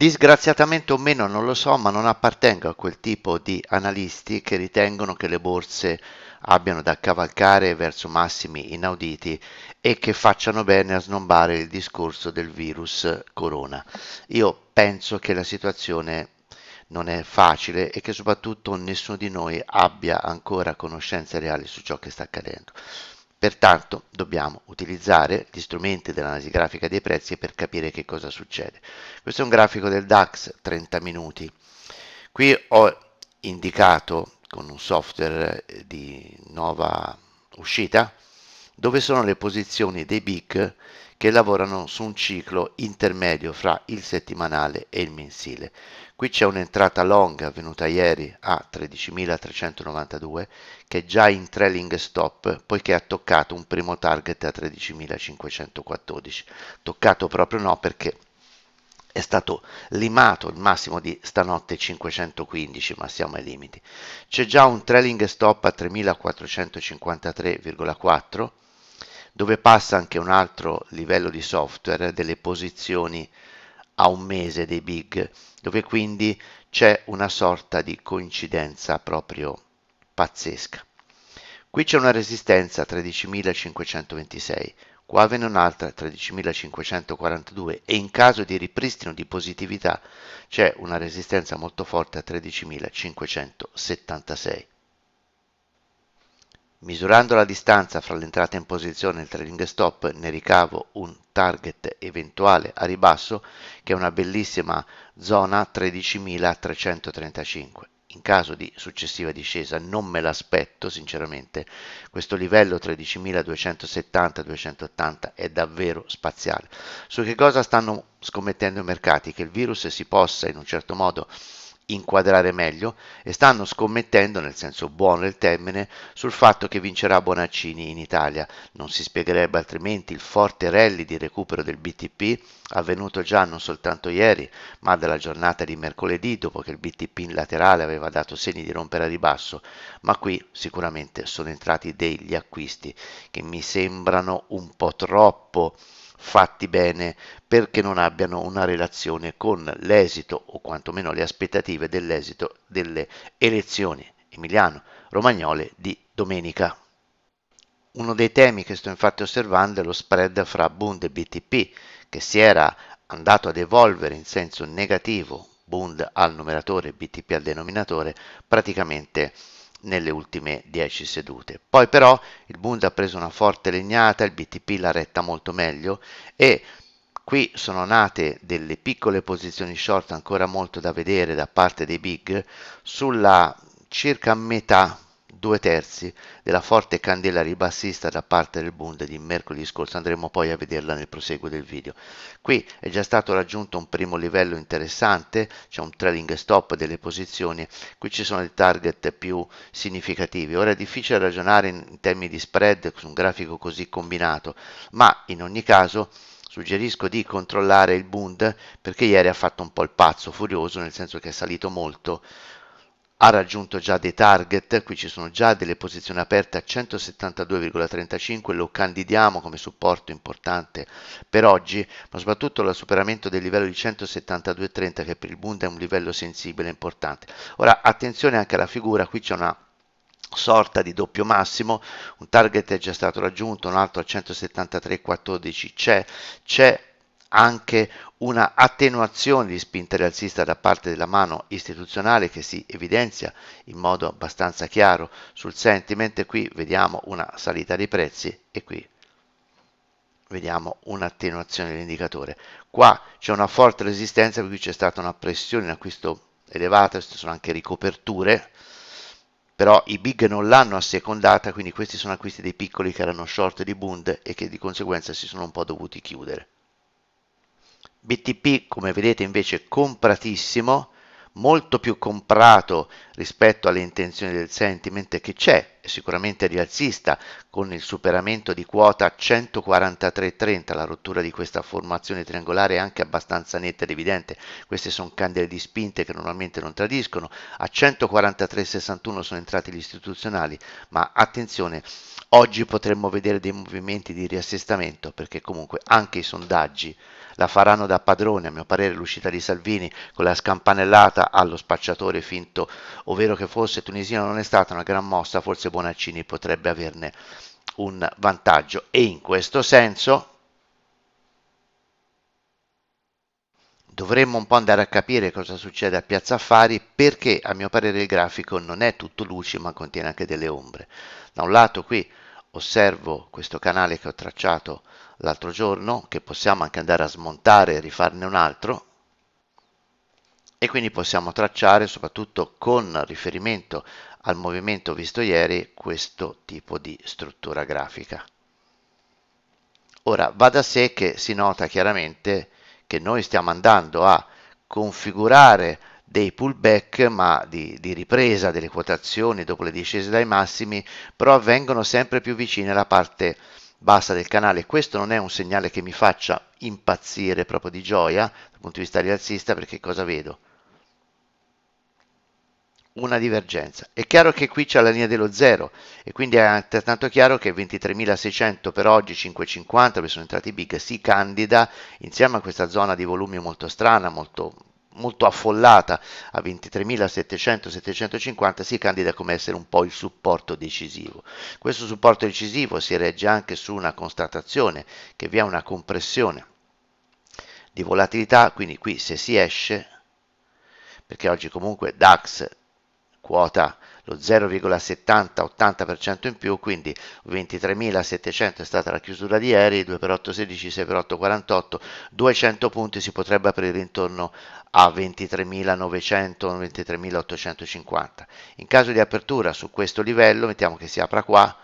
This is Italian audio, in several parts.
Disgraziatamente o meno non lo so, ma non appartengo a quel tipo di analisti che ritengono che le borse abbiano da cavalcare verso massimi inauditi e che facciano bene a snombare il discorso del virus corona. Io penso che la situazione non è facile e che soprattutto nessuno di noi abbia ancora conoscenze reali su ciò che sta accadendo. Pertanto dobbiamo utilizzare gli strumenti dell'analisi grafica dei prezzi per capire che cosa succede. Questo è un grafico del DAX 30 minuti. Qui ho indicato con un software eh, di nuova uscita dove sono le posizioni dei big che lavorano su un ciclo intermedio fra il settimanale e il mensile. Qui c'è un'entrata long avvenuta ieri a 13.392 che è già in trailing stop poiché ha toccato un primo target a 13.514. Toccato proprio no perché è stato limato il massimo di stanotte 515 ma siamo ai limiti c'è già un trailing stop a 3453,4 dove passa anche un altro livello di software delle posizioni a un mese dei big, dove quindi c'è una sorta di coincidenza proprio pazzesca. Qui c'è una resistenza 13.526, qua ve ne un'altra 13.542 e in caso di ripristino di positività c'è una resistenza molto forte a 13.576. Misurando la distanza fra l'entrata in posizione e il trailing stop ne ricavo un target eventuale a ribasso che è una bellissima zona 13.335. In caso di successiva discesa non me l'aspetto sinceramente, questo livello 13.270-280 è davvero spaziale. Su che cosa stanno scommettendo i mercati? Che il virus si possa in un certo modo inquadrare meglio e stanno scommettendo, nel senso buono del termine, sul fatto che vincerà Bonaccini in Italia. Non si spiegherebbe altrimenti il forte rally di recupero del BTP avvenuto già non soltanto ieri, ma dalla giornata di mercoledì, dopo che il BTP in laterale aveva dato segni di rompere a ribasso, ma qui sicuramente sono entrati degli acquisti che mi sembrano un po' troppo fatti bene perché non abbiano una relazione con l'esito o quantomeno le aspettative dell'esito delle elezioni emiliano-romagnole di domenica. Uno dei temi che sto infatti osservando è lo spread fra Bund e BTP che si era andato ad evolvere in senso negativo Bund al numeratore, BTP al denominatore, praticamente nelle ultime 10 sedute. Poi però il Bund ha preso una forte legnata, il BTP l'ha retta molto meglio e qui sono nate delle piccole posizioni short ancora molto da vedere da parte dei big sulla circa metà due terzi della forte candela ribassista da parte del Bund di mercoledì scorso, andremo poi a vederla nel proseguo del video. Qui è già stato raggiunto un primo livello interessante, c'è un trailing stop delle posizioni, qui ci sono i target più significativi. Ora è difficile ragionare in termini di spread su un grafico così combinato, ma in ogni caso suggerisco di controllare il Bund perché ieri ha fatto un po' il pazzo furioso, nel senso che è salito molto, ha raggiunto già dei target, qui ci sono già delle posizioni aperte a 172,35, lo candidiamo come supporto importante per oggi, ma soprattutto il superamento del livello di 172,30 che per il Bund è un livello sensibile e importante. Ora attenzione anche alla figura, qui c'è una sorta di doppio massimo, un target è già stato raggiunto, un altro a 173,14 c'è, c'è anche una attenuazione di spinta rialzista da parte della mano istituzionale che si evidenzia in modo abbastanza chiaro sul sentiment, qui vediamo una salita dei prezzi e qui vediamo un'attenuazione dell'indicatore. Qua c'è una forte resistenza, per cui c'è stata una pressione in acquisto elevata, queste sono anche ricoperture, però i big non l'hanno assecondata, quindi questi sono acquisti dei piccoli che erano short di Bund e che di conseguenza si sono un po' dovuti chiudere. BTP come vedete invece compratissimo, molto più comprato rispetto alle intenzioni del sentiment che c'è, sicuramente rialzista, con il superamento di quota 143,30, la rottura di questa formazione triangolare è anche abbastanza netta ed evidente, queste sono candele di spinte che normalmente non tradiscono, a 143,61 sono entrati gli istituzionali, ma attenzione, oggi potremmo vedere dei movimenti di riassestamento, perché comunque anche i sondaggi la faranno da padrone, a mio parere l'uscita di Salvini con la scampanellata allo spacciatore finto ovvero che forse Tunisia non è stata una gran mossa, forse Bonaccini potrebbe averne un vantaggio e in questo senso dovremmo un po' andare a capire cosa succede a Piazza Affari perché a mio parere il grafico non è tutto luci ma contiene anche delle ombre. Da un lato qui osservo questo canale che ho tracciato l'altro giorno che possiamo anche andare a smontare e rifarne un altro e quindi possiamo tracciare soprattutto con riferimento al movimento visto ieri questo tipo di struttura grafica. Ora va da sé che si nota chiaramente che noi stiamo andando a configurare dei pullback ma di, di, ripresa delle quotazioni dopo le discese dai massimi però avvengono sempre più vicine alla parte bassa del canale questo non è un segnale che mi faccia impazzire proprio di gioia dal punto di vista rialzista perché cosa vedo? una divergenza. È chiaro che qui c'è la linea dello zero e quindi è altrettanto chiaro che 23.600 per oggi, 5.50 perché sono entrati big, si candida insieme a questa zona di volumi molto strana, molto, molto affollata a 23.700-750 si candida come essere un po' il supporto decisivo. Questo supporto decisivo si regge anche su una constatazione che vi è una compressione di volatilità, quindi qui se si esce perché oggi comunque DAX quota lo 0,70-80% in più, quindi 23.700 è stata la chiusura di ieri, 2x8,16, 6x8,48, 200 punti si potrebbe aprire intorno a 23.900, 23.850. In caso di apertura su questo livello, mettiamo che si apra qua,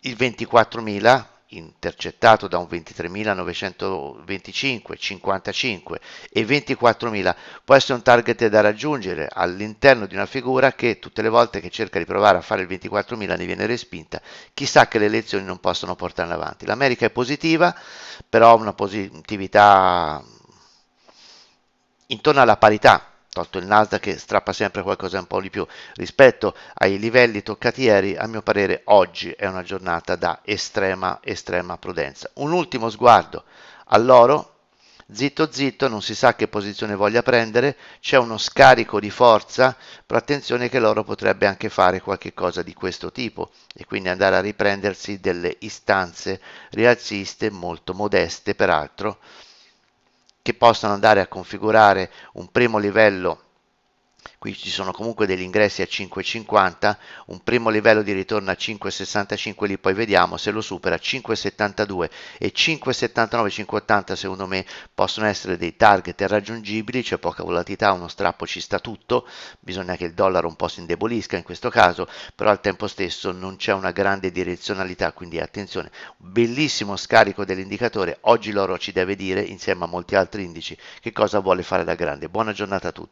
il 24.000 intercettato da un 23.925, 55 e 24.000 può essere un target da raggiungere all'interno di una figura che tutte le volte che cerca di provare a fare il 24.000 ne viene respinta. Chissà che le elezioni non possono portarla avanti. L'America è positiva, però ha una positività intorno alla parità sotto. Il Nasdaq strappa sempre qualcosa un po' di più rispetto ai livelli toccati ieri, a mio parere oggi è una giornata da estrema estrema prudenza. Un ultimo sguardo all'oro zitto zitto, non si sa che posizione voglia prendere, c'è uno scarico di forza, però attenzione che l'oro potrebbe anche fare qualche cosa di questo tipo e quindi andare a riprendersi delle istanze rialziste molto modeste peraltro che possano andare a configurare un primo livello qui ci sono comunque degli ingressi a 5,50, un primo livello di ritorno a 5,65 lì, poi vediamo se lo supera, 5,72 e 5,79, 5,80 secondo me possono essere dei target irraggiungibili, c'è poca volatilità, uno strappo ci sta tutto, bisogna che il dollaro un po' si indebolisca in questo caso, però al tempo stesso non c'è una grande direzionalità, quindi attenzione, bellissimo scarico dell'indicatore, oggi l'oro ci deve dire insieme a molti altri indici che cosa vuole fare da grande. Buona giornata a tutti.